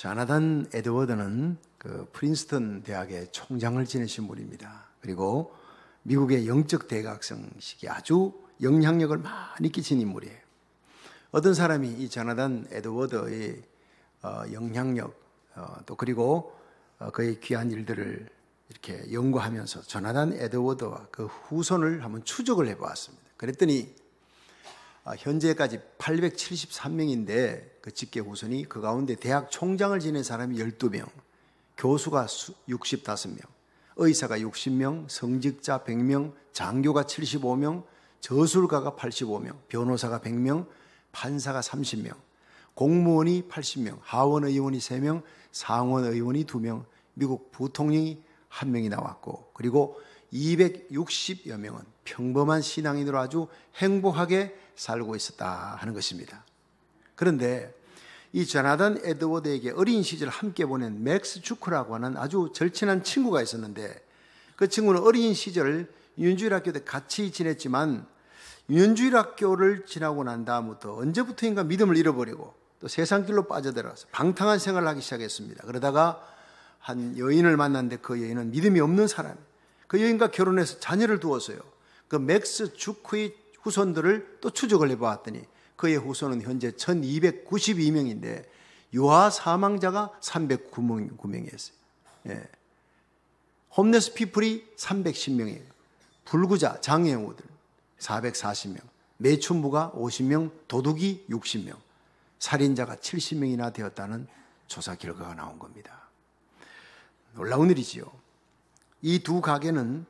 자나단 에드워드는 그 프린스턴 대학의 총장을 지내신 분입니다. 그리고 미국의 영적 대각성식이 아주 영향력을 많이 끼친 인물이에요. 어떤 사람이 이 자나단 에드워드의 어, 영향력 어, 또 그리고 어, 그의 귀한 일들을 이렇게 연구하면서 자나단 에드워드와 그 후손을 한번 추적을 해보았습니다. 그랬더니 아, 현재까지 873명인데 그 직계 후손이 그 가운데 대학 총장을 지낸 사람이 12명, 교수가 65명, 의사가 60명, 성직자 100명, 장교가 75명, 저술가가 85명, 변호사가 100명, 판사가 30명, 공무원이 80명, 하원 의원이 3명, 상원 의원이 2명, 미국 부통령이 1명이 나왔고 그리고 260여 명은 평범한 신앙인으로 아주 행복하게 살고 있었다 하는 것입니다. 그런데 이 전하던 에드워드에게 어린 시절 함께 보낸 맥스 주크라고 하는 아주 절친한 친구가 있었는데 그 친구는 어린 시절 윤주일학교 때 같이 지냈지만 윤주일학교를 지나고 난 다음부터 언제부터인가 믿음을 잃어버리고 또 세상 길로 빠져들어서 방탕한 생활을 하기 시작했습니다. 그러다가 한 여인을 만났는데 그 여인은 믿음이 없는 사람. 그 여인과 결혼해서 자녀를 두었어요. 그 맥스 주크의 후손들을 또 추적을 해보았더니 그의 후손은 현재 1292명인데 유아 사망자가 309명이었어요. 예. 홈레스 피플이 310명이에요. 불구자, 장애우들 440명, 매춘부가 50명, 도둑이 60명, 살인자가 70명이나 되었다는 조사 결과가 나온 겁니다. 놀라운 일이지요. 이 두 가게는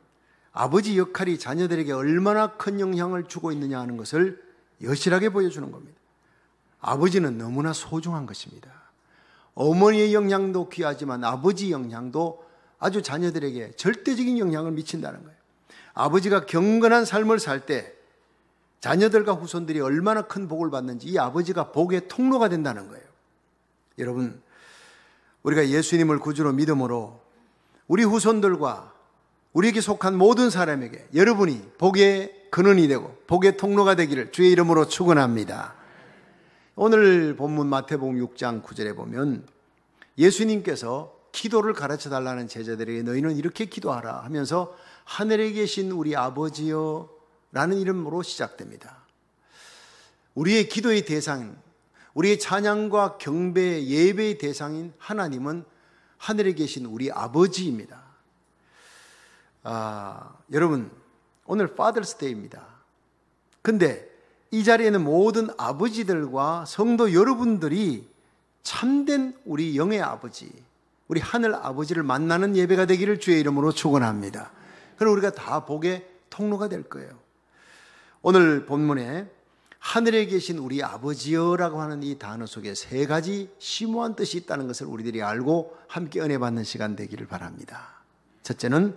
아버지 역할이 자녀들에게 얼마나 큰 영향을 주고 있느냐 하는 것을 여실하게 보여주는 겁니다. 아버지는 너무나 소중한 것입니다. 어머니의 영향도 귀하지만 아버지 영향도 아주 자녀들에게 절대적인 영향을 미친다는 거예요. 아버지가 경건한 삶을 살 때 자녀들과 후손들이 얼마나 큰 복을 받는지 이 아버지가 복의 통로가 된다는 거예요. 여러분, 우리가 예수님을 구주로 믿음으로 우리 후손들과 우리에게 속한 모든 사람에게 여러분이 복의 근원이 되고 복의 통로가 되기를 주의 이름으로 축원합니다. 오늘 본문 마태복음 6장 9절에 보면 예수님께서 기도를 가르쳐 달라는 제자들에게 너희는 이렇게 기도하라 하면서 하늘에 계신 우리 아버지여 라는 이름으로 시작됩니다. 우리의 기도의 대상, 우리의 찬양과 경배, 예배의 대상인 하나님은 하늘에 계신 우리 아버지입니다. 아, 여러분, 오늘 파들스데이입니다. 근데 이 자리에는 모든 아버지들과 성도 여러분들이 참된 우리 영의 아버지, 우리 하늘 아버지를 만나는 예배가 되기를 주의 이름으로 축원합니다. 그럼 우리가 다 복의 통로가 될 거예요. 오늘 본문에 하늘에 계신 우리 아버지여라고 하는 이 단어 속에 세 가지 심오한 뜻이 있다는 것을 우리들이 알고 함께 은혜 받는 시간 되기를 바랍니다. 첫째는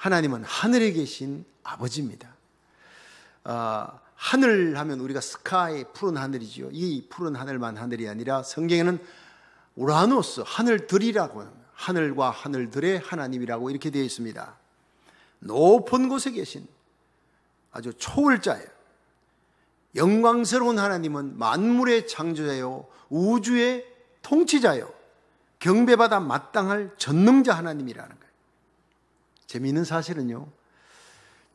하나님은 하늘에 계신 아버지입니다. 어, 하늘 하면 우리가 스카이 푸른 하늘이지요. 이 푸른 하늘만 하늘이 아니라 성경에는 우라노스 하늘들이라고 하늘과 하늘들의 하나님이라고 이렇게 되어 있습니다. 높은 곳에 계신 아주 초월자예요. 영광스러운 하나님은 만물의 창조자요 우주의 통치자요 경배받아 마땅할 전능자 하나님이라는 거예요. 재미있는 사실은요.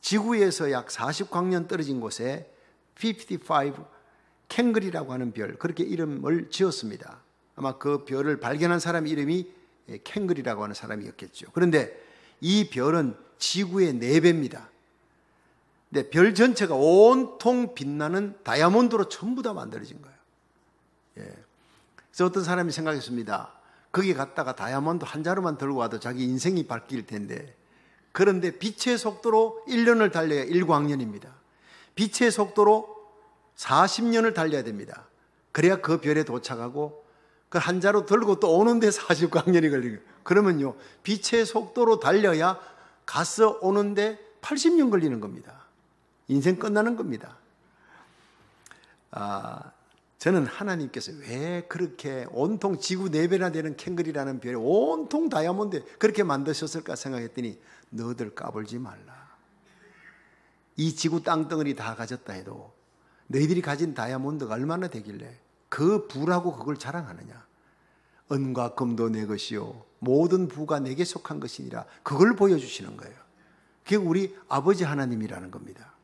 지구에서 약 40광년 떨어진 곳에 55 캥글이라고 하는 별 그렇게 이름을 지었습니다. 아마 그 별을 발견한 사람 이름이 캥글이라고 예, 하는 사람이었겠죠. 그런데 이 별은 지구의 4배입니다. 근데 별 전체가 온통 빛나는 다이아몬드로 전부 다 만들어진 거예요. 예. 그래서 어떤 사람이 생각했습니다. 거기 갔다가 다이아몬드 한 자루만 들고 와도 자기 인생이 바뀔 텐데 그런데 빛의 속도로 1년을 달려야 1광년입니다 빛의 속도로 40년을 달려야 됩니다. 그래야 그 별에 도착하고 그 한자로 들고 또 오는데 40광년이 걸리고 그러면요. 빛의 속도로 달려야 가서 오는데 80년 걸리는 겁니다. 인생 끝나는 겁니다. 아, 저는 하나님께서 왜 그렇게 온통 지구 네 배나 되는 캥거리라는 별에 온통 다이아몬드 에 그렇게 만드셨을까 생각했더니 너들 까불지 말라. 이 지구 땅덩어리 다 가졌다 해도 너희들이 가진 다이아몬드가 얼마나 되길래 그 부라고 그걸 자랑하느냐. 은과 금도 내 것이요 모든 부가 내게 속한 것이니라 그걸 보여주시는 거예요. 그게 우리 아버지 하나님이라는 겁니다.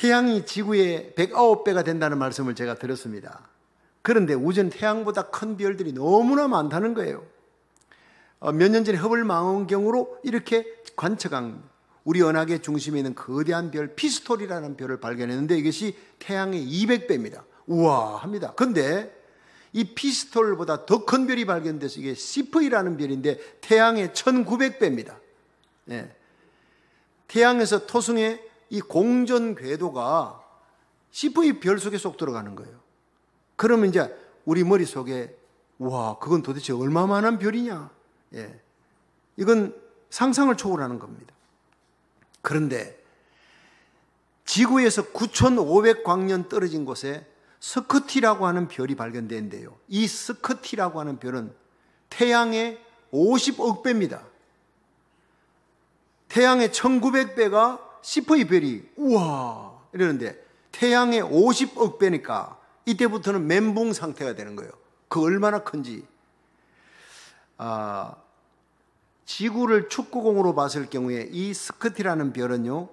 태양이 지구의 109배가 된다는 말씀을 제가 드렸습니다. 그런데 우주는 태양보다 큰 별들이 너무나 많다는 거예요. 어, 몇년 전에 허블 망원경으로 이렇게 관측한 우리 은하계 중심에 있는 거대한 별 피스톨이라는 별을 발견했는데 이것이 태양의 200배입니다. 우와 합니다. 근데 이 피스톨보다 더 큰 별이 발견돼서 이게 시프이라는 별인데 태양의 1900배입니다. 예. 태양에서 토성에 이 공전 궤도가 CV의 별 속에 쏙 들어가는 거예요. 그러면 이제 우리 머릿속에 와, 그건 도대체 얼마만한 별이냐? 예. 이건 상상을 초월하는 겁니다. 그런데 지구에서 9,500광년 떨어진 곳에 스커티라고 하는 별이 발견된대요. 이 스커티라고 하는 별은 태양의 50억 배입니다. 태양의 1900배가 시퍼의 별이 우와 이러는데 태양의 50억 배니까 이때부터는 멘붕 상태가 되는 거예요. 그 얼마나 큰지. 아, 지구를 축구공으로 봤을 경우에 이 스크티라는 별은요,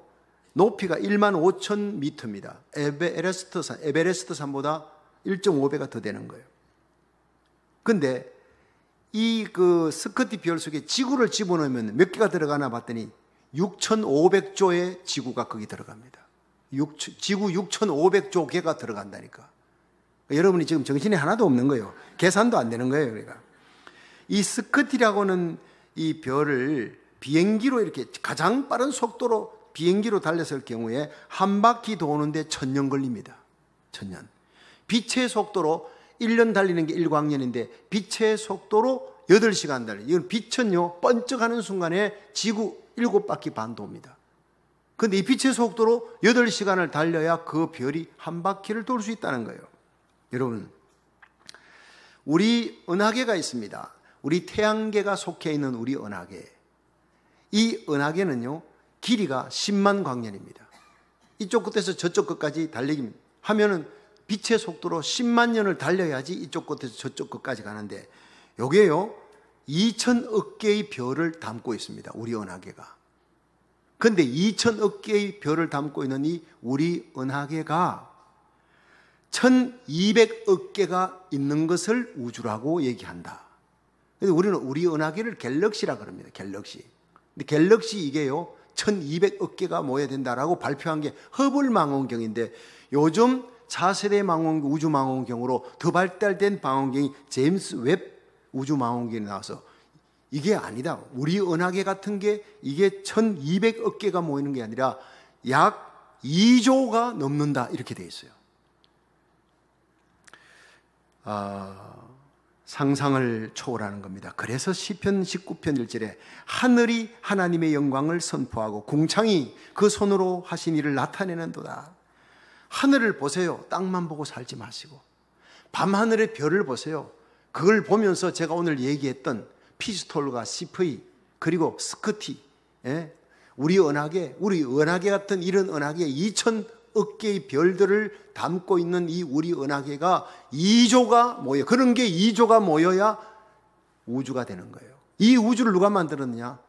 높이가 1만 5천 미터입니다. 에베레스트산, 에베레스트산보다 1.5배가 더 되는 거예요. 근데 이 그 스커티 별 속에 지구를 집어넣으면 몇 개가 들어가나 봤더니 6,500조의 지구가 거기 들어갑니다. 6, 지구 6,500조 개가 들어간다니까. 그러니까 여러분이 지금 정신이 하나도 없는 거예요. 계산도 안 되는 거예요, 우리가. 이 스커티라고는 이 별을 비행기로 이렇게 가장 빠른 속도로 비행기로 달렸을 경우에 한 바퀴 도는데 천년 걸립니다. 천년. 빛의 속도로 1년 달리는 게 1광년인데 빛의 속도로 8시간 달려. 이건 빛은요, 번쩍하는 순간에 지구 일곱 바퀴 반 돕니다. 근데 이 빛의 속도로 8시간을 달려야 그 별이 한 바퀴를 돌 수 있다는 거예요. 여러분, 우리 은하계가 있습니다. 우리 태양계가 속해 있는 우리 은하계. 이 은하계는요, 길이가 10만 광년입니다. 이쪽 끝에서 저쪽 끝까지 달리기 하면은 빛의 속도로 10만 년을 달려야지 이쪽 끝에서 저쪽 끝까지 가는데, 요게요, 2천억 개의 별을 담고 있습니다. 우리 은하계가. 근데 2천억 개의 별을 담고 있는 이 우리 은하계가 1200억 개가 있는 것을 우주라고 얘기한다. 근데 우리는 우리 은하계를 갤럭시라 그럽니다. 갤럭시. 근데 갤럭시 이게요. 1200억 개가 모여야 된다라고 발표한 게 허블 망원경인데 요즘 차세대 망원경, 우주 망원경으로 더 발달된 망원경이 제임스 웹 우주 망원경이 나와서 이게 아니다. 우리 은하계 같은 게 이게 1200억 개가 모이는 게 아니라 약 2조가 넘는다. 이렇게 돼 있어요. 아, 상상을 초월하는 겁니다. 그래서 시편 19편 1절에 하늘이 하나님의 영광을 선포하고 공창이 그 손으로 하신 일을 나타내는도다. 하늘을 보세요. 땅만 보고 살지 마시고 밤하늘의 별을 보세요. 그걸 보면서 제가 오늘 얘기했던 피스톨과 시프이 그리고 스크티 예? 우리 은하계 우리 은하계 같은 이런 은하계 2천억 개의 별들을 담고 있는 이 우리 은하계가 2조가 모여 그런 게 2조가 모여야 우주가 되는 거예요. 이 우주를 누가 만들었느냐?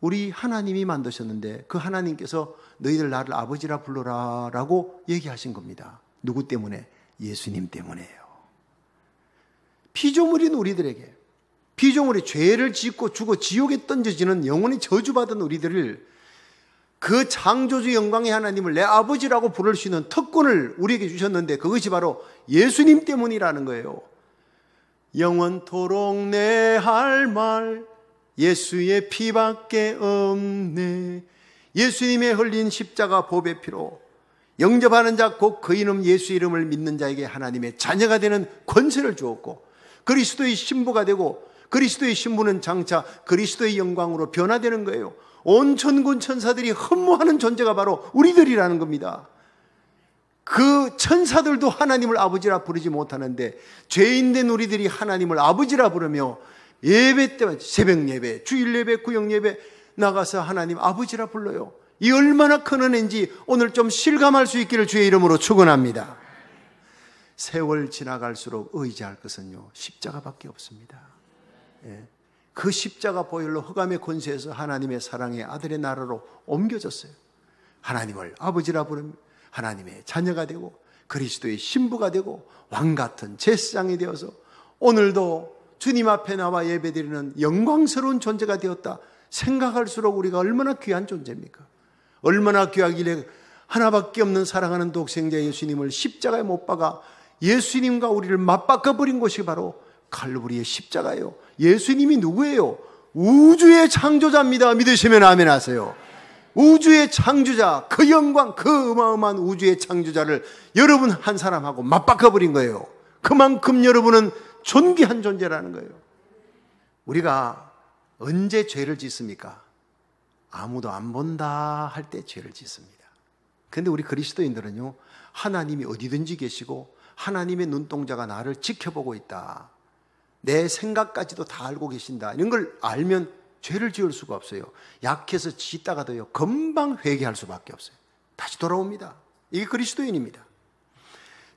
우리 하나님이 만드셨는데 그 하나님께서 너희들 나를 아버지라 불러라라고 얘기하신 겁니다. 누구 때문에? 예수님 때문에요. 피조물인 우리들에게 피조물이 죄를 짓고 죽어 지옥에 던져지는 영원히 저주받은 우리들을 그 창조주 영광의 하나님을 내 아버지라고 부를 수 있는 특권을 우리에게 주셨는데 그것이 바로 예수님 때문이라는 거예요. 영원토록 내 할 말 예수의 피밖에 없네. 예수님의 흘린 십자가 보배 피로 영접하는 자 곧 그 이름 예수 이름을 믿는 자에게 하나님의 자녀가 되는 권세를 주었고 그리스도의 신부가 되고 그리스도의 신부는 장차 그리스도의 영광으로 변화되는 거예요. 온 천군 천사들이 흠모하는 존재가 바로 우리들이라는 겁니다. 그 천사들도 하나님을 아버지라 부르지 못하는데 죄인된 우리들이 하나님을 아버지라 부르며 예배 때 새벽 예배, 주일 예배, 구역 예배 나가서 하나님 아버지라 불러요. 이 얼마나 큰 은혜인지 오늘 좀 실감할 수 있기를 주의 이름으로 축원합니다. 세월 지나갈수록 의지할 것은요, 십자가밖에 없습니다. 예. 그 십자가 보혈로 허감의 권세에서 하나님의 사랑의 아들의 나라로 옮겨졌어요. 하나님을 아버지라 부르며 하나님의 자녀가 되고 그리스도의 신부가 되고 왕 같은 제사장이 되어서 오늘도 주님 앞에 나와 예배드리는 영광스러운 존재가 되었다 생각할수록 우리가 얼마나 귀한 존재입니까? 얼마나 귀하길래 하나밖에 없는 사랑하는 독생자 예수님을 십자가에 못 박아 예수님과 우리를 맞바꿔 버린 것이 바로 갈보리의 십자가예요. 예수님이 누구예요? 우주의 창조자입니다. 믿으시면 아멘 하세요. 우주의 창조자, 그 영광, 그 어마어마한 우주의 창조자를 여러분 한 사람하고 맞바꿔 버린 거예요. 그만큼 여러분은 존귀한 존재라는 거예요. 우리가 언제 죄를 짓습니까? 아무도 안 본다 할 때 죄를 짓습니다. 근데 우리 그리스도인들은요, 하나님이 어디든지 계시고 하나님의 눈동자가 나를 지켜보고 있다. 내 생각까지도 다 알고 계신다. 이런 걸 알면 죄를 지을 수가 없어요. 약해서 짓다가도요, 금방 회개할 수밖에 없어요. 다시 돌아옵니다. 이게 그리스도인입니다.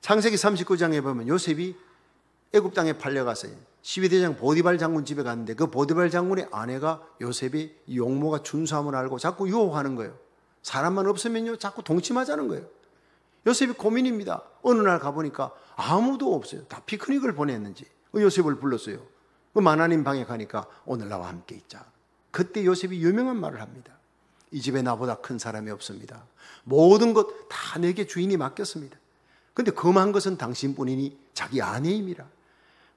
창세기 39장에 보면 요셉이 애굽 땅에 팔려가서 시위대장 보디발 장군 집에 갔는데 그 보디발 장군의 아내가 요셉이 용모가 준수함을 알고 자꾸 유혹하는 거예요. 사람만 없으면요, 자꾸 동침하자는 거예요. 요셉이 고민입니다. 어느 날 가보니까 아무도 없어요. 다 피크닉을 보냈는지. 그 요셉을 불렀어요. 그만나님 방에 가니까 오늘 나와 함께 있자. 그때 요셉이 유명한 말을 합니다. 이 집에 나보다 큰 사람이 없습니다. 모든 것 다 내게 주인이 맡겼습니다. 근데 금한 것은 당신뿐이니 자기 아내입니다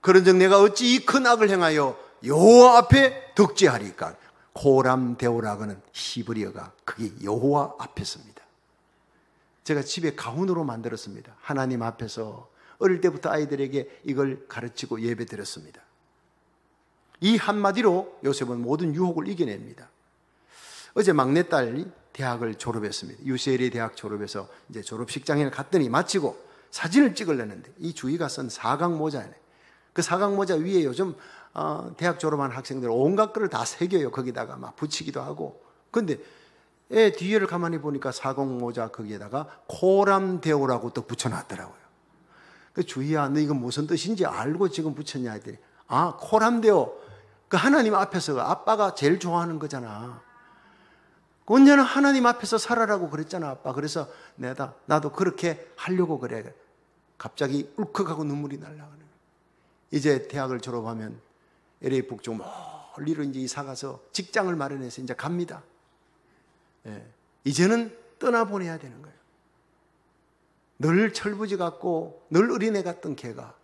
그런즉 내가 어찌 이 큰 악을 행하여 여호와 앞에 득지하리까 고람 대오라고하는 히브리어가 그게 여호와 앞에 씁니다. 제가 집에 가훈으로 만들었습니다. 하나님 앞에서 어릴 때부터 아이들에게 이걸 가르치고 예배드렸습니다. 이 한마디로 요셉은 모든 유혹을 이겨냅니다. 어제 막내딸이 대학을 졸업했습니다. UCLA 대학 졸업해서 이제 졸업식장에 갔더니 마치고 사진을 찍으려는데 이 주위가 쓴 사각 모자네. 그 사각 모자 위에 요즘 어, 대학 졸업한 학생들 온갖 글을 다 새겨요. 거기다가 막 붙이기도 하고. 근데 에 예, 뒤에를 가만히 보니까 사공모자 거기에다가 코람데오라고 또 붙여놨더라고요. 그 주희야, 너 이거 무슨 뜻인지 알고 지금 붙였냐 했더니, 아, 코람데오. 그 하나님 앞에서 아빠가 제일 좋아하는 거잖아. 언제나 하나님 앞에서 살아라고 그랬잖아, 아빠. 그래서 내가 나도 그렇게 하려고 그래. 갑자기 울컥하고 눈물이 날라가는 이제 대학을 졸업하면 LA 북쪽 멀리로 이제 이사 가서 직장을 마련해서 이제 갑니다. 예. 이제는 떠나보내야 되는 거예요. 늘 철부지 같고 늘 어린애 같던 개가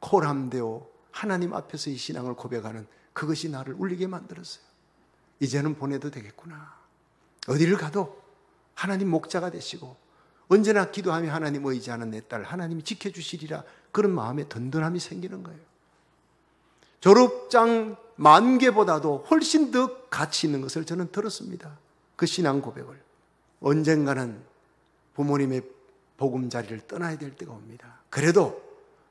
코람되어 하나님 앞에서 이 신앙을 고백하는 그것이 나를 울리게 만들었어요. 이제는 보내도 되겠구나. 어디를 가도 하나님 목자가 되시고 언제나 기도하며 하나님 의지하는 내 딸 하나님이 지켜주시리라 그런 마음에 든든함이 생기는 거예요. 졸업장 만 개보다도 훨씬 더 가치 있는 것을 저는 들었습니다. 그 신앙 고백을 언젠가는 부모님의 복음자리를 떠나야 될 때가 옵니다. 그래도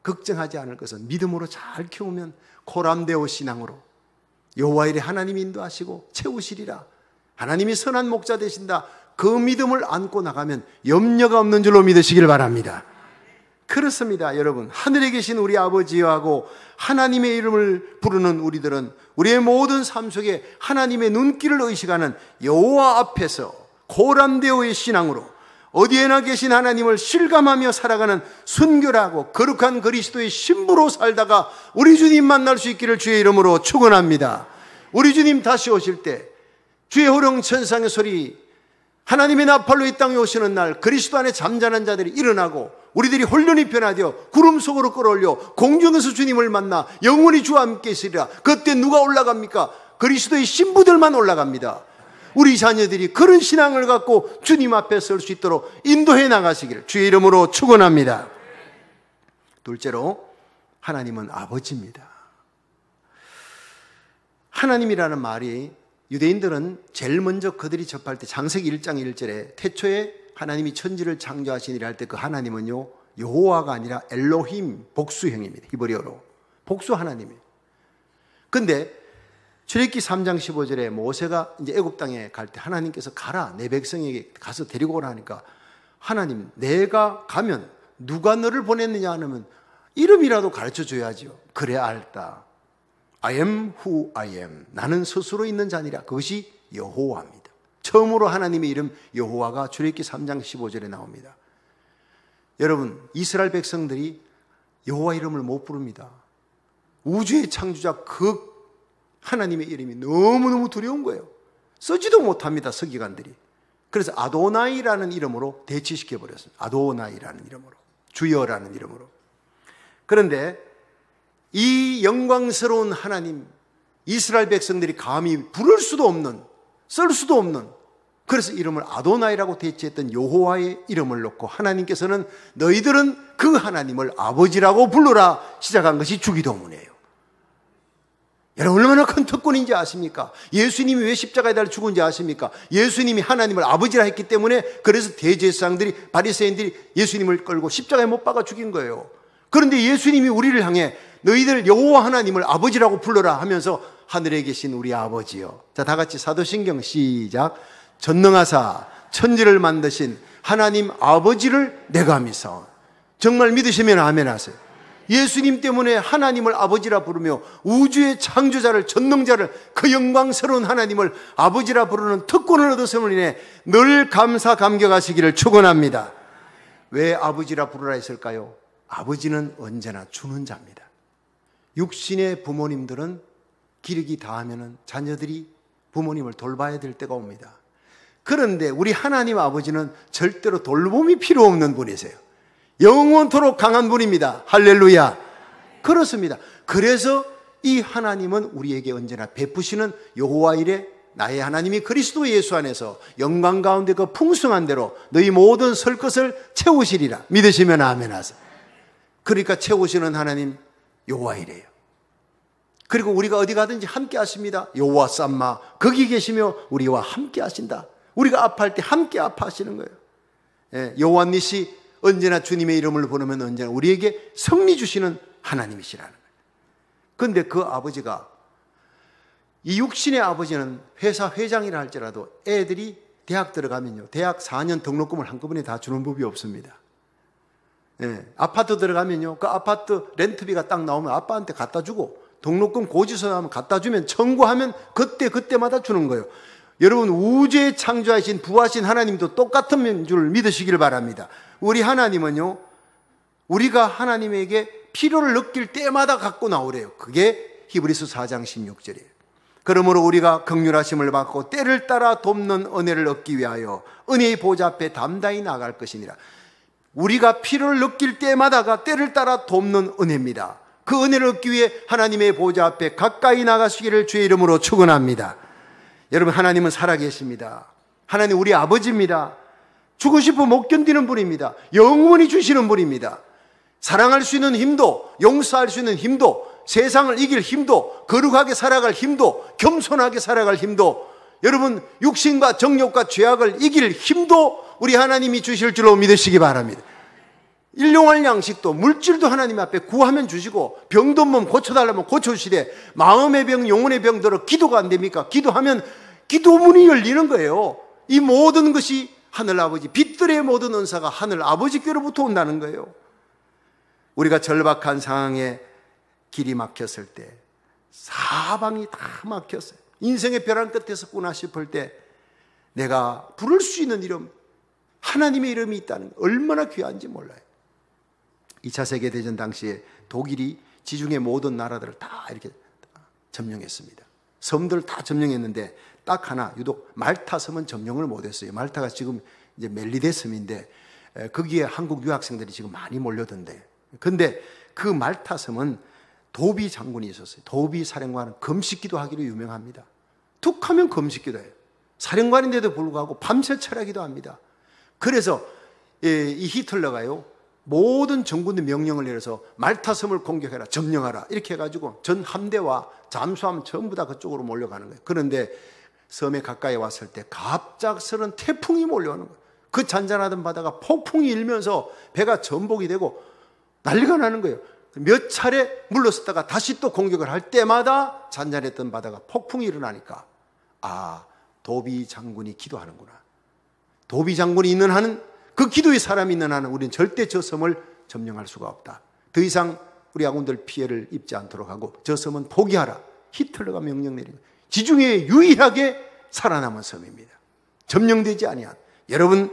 걱정하지 않을 것은 믿음으로 잘 키우면 코람데오 신앙으로 여호와 일에 하나님 인도하시고 채우시리라. 하나님이 선한 목자 되신다. 그 믿음을 안고 나가면 염려가 없는 줄로 믿으시길 바랍니다. 그렇습니다, 여러분. 하늘에 계신 우리 아버지하고 하나님의 이름을 부르는 우리들은 우리의 모든 삶 속에 하나님의 눈길을 의식하는 여호와 앞에서 고람대오의 신앙으로 어디에나 계신 하나님을 실감하며 살아가는 순결하고 거룩한 그리스도의 신부로 살다가 우리 주님 만날 수 있기를 주의 이름으로 축원합니다. 우리 주님 다시 오실 때 주의 호령 천상의 소리 하나님의 나팔로 이 땅에 오시는 날 그리스도 안에 잠자는 자들이 일어나고 우리들이 혼련이 변화되어 구름 속으로 끌어올려 공중에서 주님을 만나 영원히 주와 함께 있으리라. 그때 누가 올라갑니까? 그리스도의 신부들만 올라갑니다. 우리 자녀들이 그런 신앙을 갖고 주님 앞에 설 수 있도록 인도해 나가시기를 주의 이름으로 축원합니다. 둘째로 하나님은 아버지입니다. 하나님이라는 말이 유대인들은 제일 먼저 그들이 접할 때 장세기 1장 1절에 태초에 하나님이 천지를 창조하신일라할때 그 하나님은요 여호와가 아니라 엘로힘 복수형입니다 히브리어로 복수 하나님이에요. 데 출애기 3장 15절에 모세가 이제 애굽 땅에 갈 때 하나님께서 가라 내 백성에게 가서 데리고 오라 하니까 하나님 내가 가면 누가 너를 보냈느냐 하면 이름이라도 가르쳐 줘야지요. 그래 알다. I am who I am. 나는 스스로 있는 자니라. 그것이 여호와입니다. 처음으로 하나님의 이름 여호와가 출애굽기 3장 15절에 나옵니다. 여러분, 이스라엘 백성들이 여호와 이름을 못 부릅니다. 우주의 창조자 그 하나님의 이름이 너무너무 두려운 거예요. 쓰지도 못합니다, 서기관들이. 그래서 아도나이라는 이름으로 대치시켜 버렸습니 아도나이라는 이름으로. 주여라는 이름으로. 그런데 이 영광스러운 하나님, 이스라엘 백성들이 감히 부를 수도 없는 쓸 수도 없는 그래서 이름을 아도나이라고 대체했던 여호와의 이름을 놓고 하나님께서는 너희들은 그 하나님을 아버지라고 불러라 시작한 것이 주기도문이에요. 여러분 얼마나 큰 특권인지 아십니까? 예수님이 왜 십자가에 달려 죽은지 아십니까? 예수님이 하나님을 아버지라 했기 때문에 그래서 대제사장들이 바리새인들이 예수님을 끌고 십자가에 못 박아 죽인 거예요. 그런데 예수님이 우리를 향해 너희들 여호와 하나님을 아버지라고 불러라 하면서 하늘에 계신 우리 아버지요. 자, 다 같이 사도신경 시작. 전능하사 천지를 만드신 하나님 아버지를 내가 믿사. 정말 믿으시면 아멘하세요. 예수님 때문에 하나님을 아버지라 부르며 우주의 창조자를 전능자를 그 영광스러운 하나님을 아버지라 부르는 특권을 얻었음을 인해 늘 감사 감격하시기를 축원합니다. 왜 아버지라 부르라 했을까요? 아버지는 언제나 주는 자입니다. 육신의 부모님들은 기력이 다하면 자녀들이 부모님을 돌봐야 될 때가 옵니다. 그런데 우리 하나님 아버지는 절대로 돌봄이 필요 없는 분이세요. 영원토록 강한 분입니다. 할렐루야. 그렇습니다. 그래서 이 하나님은 우리에게 언제나 베푸시는 여호와 일의 나의 하나님이 그리스도 예수 안에서 영광 가운데 그 풍성한 대로 너희 모든 설 것을 채우시리라. 믿으시면 아멘하세요. 그러니까 채우시는 하나님 여호와이래요. 그리고 우리가 어디 가든지 함께 하십니다. 여호와 삼마 거기 계시며 우리와 함께 하신다. 우리가 아파할 때 함께 아파하시는 거예요. 예, 여호와 니시 언제나 주님의 이름을 부르면 언제나 우리에게 승리 주시는 하나님이시라는 거예요. 근데 그 아버지가 이 육신의 아버지는 회사 회장이라 할지라도 애들이 대학 들어가면요. 대학 4년 등록금을 한꺼번에 다 주는 법이 없습니다. 예, 아파트 들어가면요. 그 아파트 렌트비가 딱 나오면 아빠한테 갖다 주고 등록금 고지서 나오면 갖다 주면 청구하면 그때 그때마다 주는 거예요. 여러분 우주에 창조하신 부하신 하나님도 똑같은 줄 믿으시길 바랍니다. 우리 하나님은요. 우리가 하나님에게 필요를 느낄 때마다 갖고 나오래요. 그게 히브리스 4장 16절이에요. 그러므로 우리가 극률하심을 받고 때를 따라 돕는 은혜를 얻기 위하여 은혜의 보좌 앞에 담당히 나갈 것이니라. 우리가 피를 느낄 때마다가 때를 따라 돕는 은혜입니다. 그 은혜를 얻기 위해 하나님의 보좌 앞에 가까이 나가시기를 주의 이름으로 축원합니다. 여러분 하나님은 살아계십니다. 하나님 우리 아버지입니다. 죽고 싶어 못 견디는 분입니다. 영원히 주시는 분입니다. 사랑할 수 있는 힘도 용서할 수 있는 힘도 세상을 이길 힘도 거룩하게 살아갈 힘도 겸손하게 살아갈 힘도 여러분 육신과 정욕과 죄악을 이길 힘도 우리 하나님이 주실 줄로 믿으시기 바랍니다. 일용할 양식도 물질도 하나님 앞에 구하면 주시고 병든 몸 고쳐달라면 고쳐주시되 마음의 병, 영혼의 병들어 기도가 안 됩니까? 기도하면 기도문이 열리는 거예요. 이 모든 것이 하늘 아버지, 빛들의 모든 은사가 하늘 아버지께로부터 온다는 거예요. 우리가 절박한 상황에 길이 막혔을 때, 사방이 다 막혔어요. 인생의 벼랑 끝에서 꾸나 싶을 때, 내가 부를 수 있는 이름, 하나님의 이름이 있다는 얼마나 귀한지 몰라요. 2차 세계대전 당시에 독일이 지중해 모든 나라들을 다 이렇게 점령했습니다. 섬들을 다 점령했는데 딱 하나, 유독 말타 섬은 점령을 못했어요. 말타가 지금 이제 멜리데 섬인데 거기에 한국 유학생들이 지금 많이 몰려든대. 근데 그 말타 섬은 도비 장군이 있었어요. 도비 사령관은 금식기도 하기로 유명합니다. 툭하면 금식기도 해요. 사령관인데도 불구하고 밤새 철야기도 합니다. 그래서 예, 이 히틀러가요 모든 정군의 명령을 내려서 말타섬을 공격해라, 점령하라 이렇게 해가지고 전 함대와 잠수함 전부 다 그쪽으로 몰려가는 거예요. 그런데 섬에 가까이 왔을 때 갑작스런 태풍이 몰려오는 거예요. 그 잔잔하던 바다가 폭풍이 일면서 배가 전복이 되고 난리가 나는 거예요. 몇 차례 물러섰다가 다시 또 공격을 할 때마다 잔잔했던 바다가 폭풍이 일어나니까 아 도비 장군이 기도하는구나. 도비 장군이 있는 한은 그 기도의 사람이 있는 한은 우리는 절대 저 섬을 점령할 수가 없다. 더 이상 우리 아군들 피해를 입지 않도록 하고 저 섬은 포기하라. 히틀러가 명령 내린 지중해에 유일하게 살아남은 섬입니다. 점령되지 아니한 여러분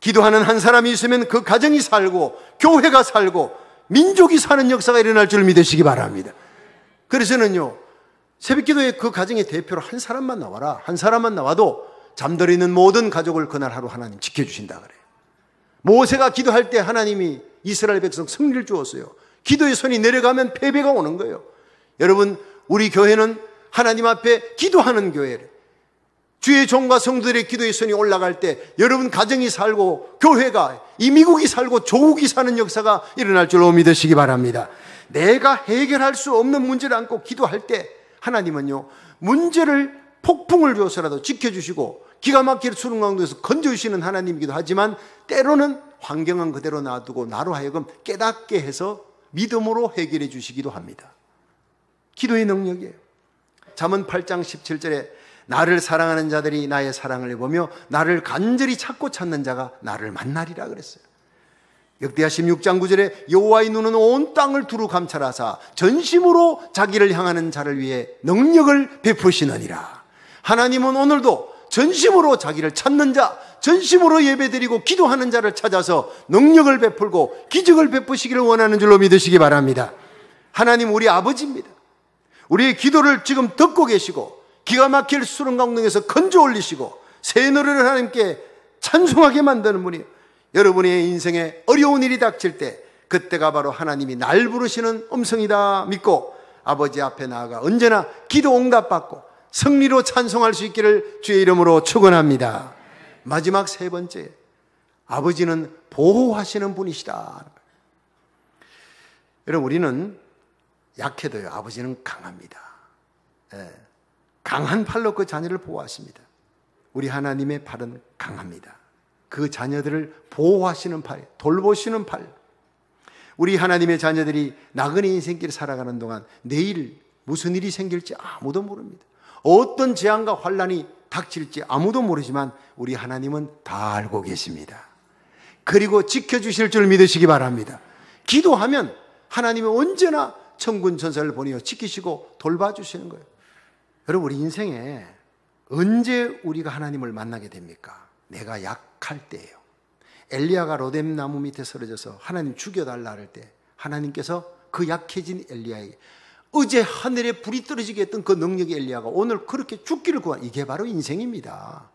기도하는 한 사람이 있으면 그 가정이 살고 교회가 살고 민족이 사는 역사가 일어날 줄 믿으시기 바랍니다. 그래서는요 새벽기도에 그 가정의 대표로 한 사람만 나와라 한 사람만 나와도 잠들어 있는 모든 가족을 그날 하루 하나님 지켜주신다 그래요. 모세가 기도할 때 하나님이 이스라엘 백성 승리를 주었어요. 기도의 손이 내려가면 패배가 오는 거예요. 여러분, 우리 교회는 하나님 앞에 기도하는 교회를 주의 종과 성들의 기도의 손이 올라갈 때 여러분 가정이 살고 교회가 이 미국이 살고 조국이 사는 역사가 일어날 줄로 믿으시기 바랍니다. 내가 해결할 수 없는 문제를 안고 기도할 때 하나님은요 문제를 폭풍을 줘서라도 지켜주시고 기가 막힐 수능강도에서 건져주시는 하나님이기도 하지만 때로는 환경은 그대로 놔두고 나로 하여금 깨닫게 해서 믿음으로 해결해 주시기도 합니다. 기도의 능력이에요. 잠언 8장 17절에 나를 사랑하는 자들이 나의 사랑을 보며 나를 간절히 찾고 찾는 자가 나를 만나리라 그랬어요. 역대하 16장 9절에 여호와의 눈은 온 땅을 두루 감찰하사 전심으로 자기를 향하는 자를 위해 능력을 베푸시느니라. 하나님은 오늘도 전심으로 자기를 찾는 자, 전심으로 예배드리고 기도하는 자를 찾아서 능력을 베풀고 기적을 베푸시기를 원하는 줄로 믿으시기 바랍니다. 하나님 우리 아버지입니다. 우리의 기도를 지금 듣고 계시고 기가 막힐 수렁 강동에서 건져 올리시고 새 노래를 하나님께 찬송하게 만드는 분이 여러분의 인생에 어려운 일이 닥칠 때 그때가 바로 하나님이 날 부르시는 음성이다 믿고 아버지 앞에 나아가 언제나 기도 응답받고 승리로 찬송할 수 있기를 주의 이름으로 축원합니다. 마지막 세 번째, 아버지는 보호하시는 분이시다. 여러분 우리는 약해도요. 아버지는 강합니다. 예, 강한 팔로 그 자녀를 보호하십니다. 우리 하나님의 팔은 강합니다. 그 자녀들을 보호하시는 팔, 돌보시는 팔. 우리 하나님의 자녀들이 나그네 인생길 살아가는 동안 내일 무슨 일이 생길지 아무도 모릅니다. 어떤 재앙과 환란이 닥칠지 아무도 모르지만 우리 하나님은 다 알고 계십니다. 그리고 지켜주실 줄 믿으시기 바랍니다. 기도하면 하나님이 언제나 천군 천사를 보내어 지키시고 돌봐주시는 거예요. 여러분 우리 인생에 언제 우리가 하나님을 만나게 됩니까? 내가 약할 때예요. 엘리야가 로뎀 나무 밑에 쓰러져서 하나님 죽여달라 할 때 하나님께서 그 약해진 엘리야에게 어제 하늘에 불이 떨어지게 했던 그 능력의 엘리야가 오늘 그렇게 죽기를 구한 이게 바로 인생입니다.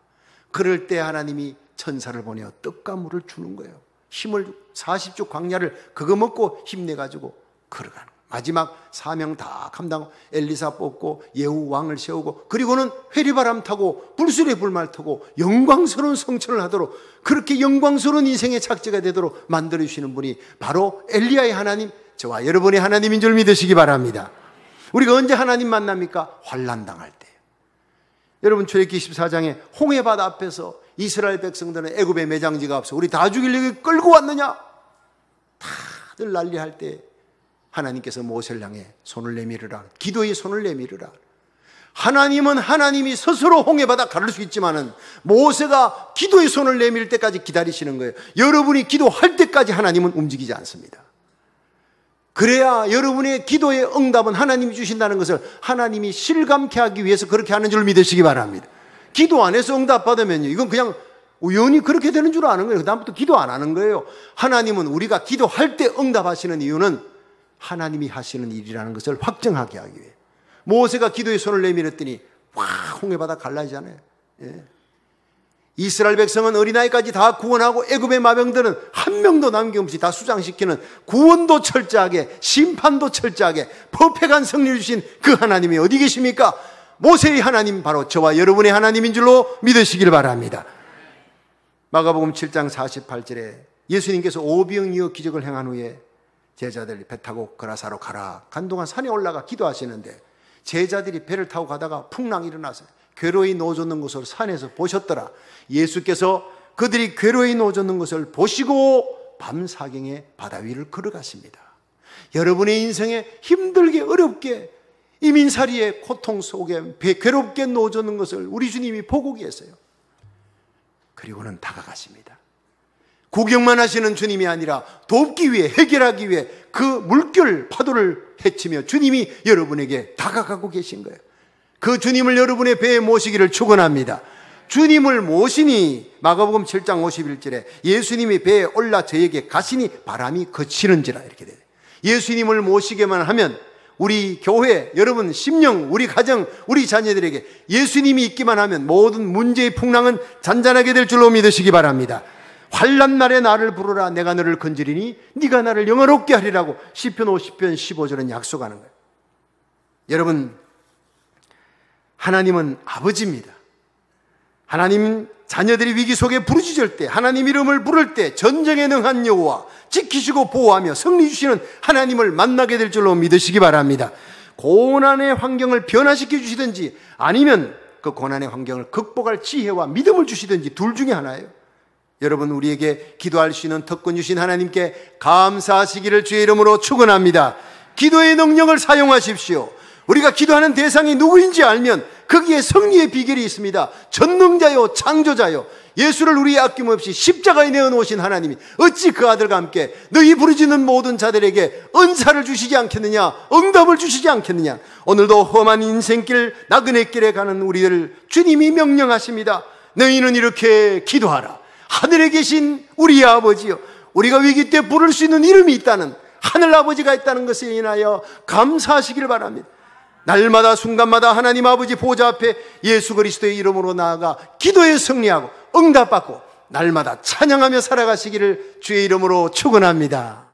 그럴 때 하나님이 천사를 보내어 떡과 물을 주는 거예요. 힘을 40주 광야를 그거 먹고 힘내 가지고 걸어가는 거예요. 마지막 사명 다 감당하고 엘리사 뽑고 예후 왕을 세우고 그리고는 회리바람 타고 불술의 불말 타고 영광스러운 성천을 하도록 그렇게 영광스러운 인생의 착지가 되도록 만들어 주시는 분이 바로 엘리야의 하나님 저와 여러분의 하나님인 줄 믿으시기 바랍니다. 우리가 언제 하나님 만납니까? 환란 당할 때. 여러분 출애기 14장에 홍해 바다 앞에서 이스라엘 백성들은 애굽의 매장지가 앞서 우리 다 죽이려고 끌고 왔느냐? 다들 난리할 때 하나님께서 모세를 향해 손을 내밀으라. 기도의 손을 내밀으라. 하나님은 하나님이 스스로 홍해바다 가를 수 있지만은 모세가 기도의 손을 내밀 때까지 기다리시는 거예요. 여러분이 기도할 때까지 하나님은 움직이지 않습니다. 그래야 여러분의 기도의 응답은 하나님이 주신다는 것을 하나님이 실감케 하기 위해서 그렇게 하는 줄 믿으시기 바랍니다. 기도 안 해서 응답받으면요. 이건 그냥 우연히 그렇게 되는 줄 아는 거예요. 그다음부터 기도 안 하는 거예요. 하나님은 우리가 기도할 때 응답하시는 이유는 하나님이 하시는 일이라는 것을 확정하게 하기 위해. 모세가 기도에 손을 내밀었더니 확 홍해바다 갈라지잖아요. 예. 이스라엘 백성은 어린아이까지 다 구원하고 애굽의 마병들은 한 명도 남김없이 다 수장시키는 구원도 철저하게 심판도 철저하게 퍼펙한 승리를 주신 그 하나님이 어디 계십니까? 모세의 하나님 바로 저와 여러분의 하나님인 줄로 믿으시길 바랍니다. 마가복음 7장 48절에 예수님께서 오병이어 기적을 행한 후에 제자들이 배 타고 그라사로 가라. 간동안 산에 올라가 기도하시는데 제자들이 배를 타고 가다가 풍랑이 일어났어 괴로이 놓아줬는 것을 산에서 보셨더라. 예수께서 그들이 괴로이 놓아줬는 것을 보시고 밤 사경에 바다 위를 걸어갔습니다. 여러분의 인생에 힘들게 어렵게 이민사리의 고통 속에 괴롭게 놓아줬는 것을 우리 주님이 보고 계세요. 그리고는 다가갔습니다. 구경만 하시는 주님이 아니라 돕기 위해 해결하기 위해 그 물결 파도를 헤치며 주님이 여러분에게 다가가고 계신 거예요. 그 주님을 여러분의 배에 모시기를 축원합니다. 주님을 모시니 마가복음 7장 51절에 예수님이 배에 올라 저에게 가시니 바람이 거치는지라 이렇게 돼요. 예수님을 모시게만 하면 우리 교회, 여러분 심령, 우리 가정, 우리 자녀들에게 예수님이 있기만 하면 모든 문제의 풍랑은 잔잔하게 될 줄로 믿으시기 바랍니다. 환란 날에 나를 부르라 내가 너를 건지리니 네가 나를 영원롭게 하리라고 시편 50편 15절은 약속하는 거예요. 여러분 하나님은 아버지입니다. 하나님 자녀들이 위기 속에 부르짖을 때 하나님 이름을 부를 때 전쟁에 능한 여호와 지키시고 보호하며 승리 주시는 하나님을 만나게 될 줄로 믿으시기 바랍니다. 고난의 환경을 변화시켜 주시든지 아니면 그 고난의 환경을 극복할 지혜와 믿음을 주시든지 둘 중에 하나예요. 여러분 우리에게 기도할 수 있는 특권 주신 하나님께 감사하시기를 주의 이름으로 축원합니다. 기도의 능력을 사용하십시오. 우리가 기도하는 대상이 누구인지 알면 거기에 성리의 비결이 있습니다. 전능자요, 창조자요. 예수를 우리 아낌없이 십자가에 내어놓으신 하나님이 어찌 그 아들과 함께 너희 부르짖는 모든 자들에게 은사를 주시지 않겠느냐, 응답을 주시지 않겠느냐. 오늘도 험한 인생길, 나그네길에 가는 우리를 주님이 명령하십니다. 너희는 이렇게 기도하라. 하늘에 계신 우리 아버지요. 우리가 위기 때 부를 수 있는 이름이 있다는 하늘 아버지가 있다는 것에 인하여 감사하시길 바랍니다. 날마다 순간마다 하나님 아버지 보좌 앞에 예수 그리스도의 이름으로 나아가 기도에 승리하고 응답받고 날마다 찬양하며 살아가시기를 주의 이름으로 축원합니다.